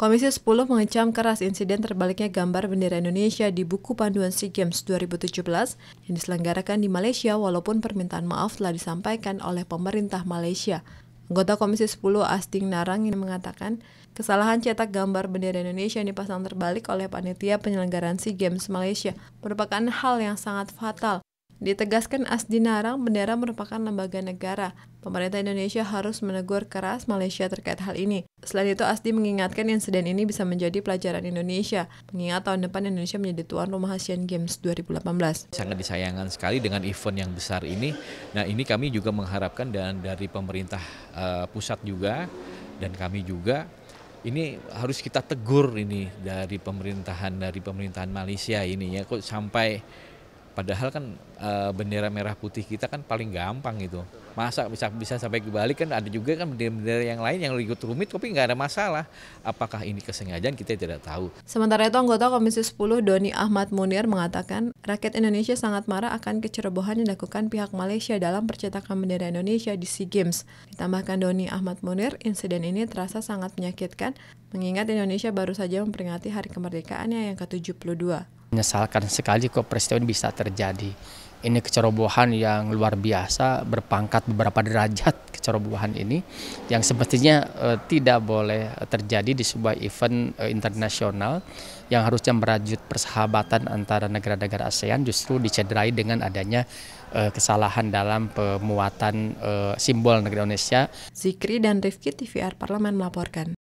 Komisi 10 mengecam keras insiden terbaliknya gambar bendera Indonesia di buku panduan SEA Games 2017 yang diselenggarakan di Malaysia walaupun permintaan maaf telah disampaikan oleh pemerintah Malaysia. Anggota Komisi 10 Asting Narang ini mengatakan, kesalahan cetak gambar bendera Indonesia yang dipasang terbalik oleh panitia penyelenggaraan SEA Games Malaysia merupakan hal yang sangat fatal Ditegaskan Asdi Narang, bendera merupakan lembaga negara. Pemerintah Indonesia harus menegur keras Malaysia terkait hal ini. Selain itu, Asdi mengingatkan insiden ini bisa menjadi pelajaran Indonesia, mengingat tahun depan Indonesia menjadi tuan rumah Asian Games 2018. Sangat disayangkan sekali dengan event yang besar ini. Nah, ini kami juga mengharapkan dan dari pemerintah uh, pusat juga dan kami juga ini harus kita tegur ini dari pemerintahan dari pemerintahan Malaysia ini ya kok sampai Padahal kan e, bendera merah putih kita kan paling gampang gitu. Masa bisa bisa sampai kembali kan ada juga kan bendera-bendera yang lain yang ikut rumit tapi nggak ada masalah. Apakah ini kesengajaan kita tidak tahu. Sementara itu anggota Komisi 10 Doni Ahmad Munir mengatakan rakyat Indonesia sangat marah akan kecerobohan yang dilakukan pihak Malaysia dalam percetakan bendera Indonesia di SEA Games. Ditambahkan Doni Ahmad Munir, insiden ini terasa sangat menyakitkan mengingat Indonesia baru saja memperingati hari kemerdekaannya yang ke-72. Menyesalkan sekali kok peristiwa ini bisa terjadi. Ini kecerobohan yang luar biasa, berpangkat beberapa derajat kecerobohan ini, yang sepertinya eh, tidak boleh terjadi di sebuah event eh, internasional yang harusnya merajut persahabatan antara negara-negara ASEAN justru dicederai dengan adanya eh, kesalahan dalam pemuatan eh, simbol negara Indonesia. Zikri dan Rifki TVR Parlemen melaporkan.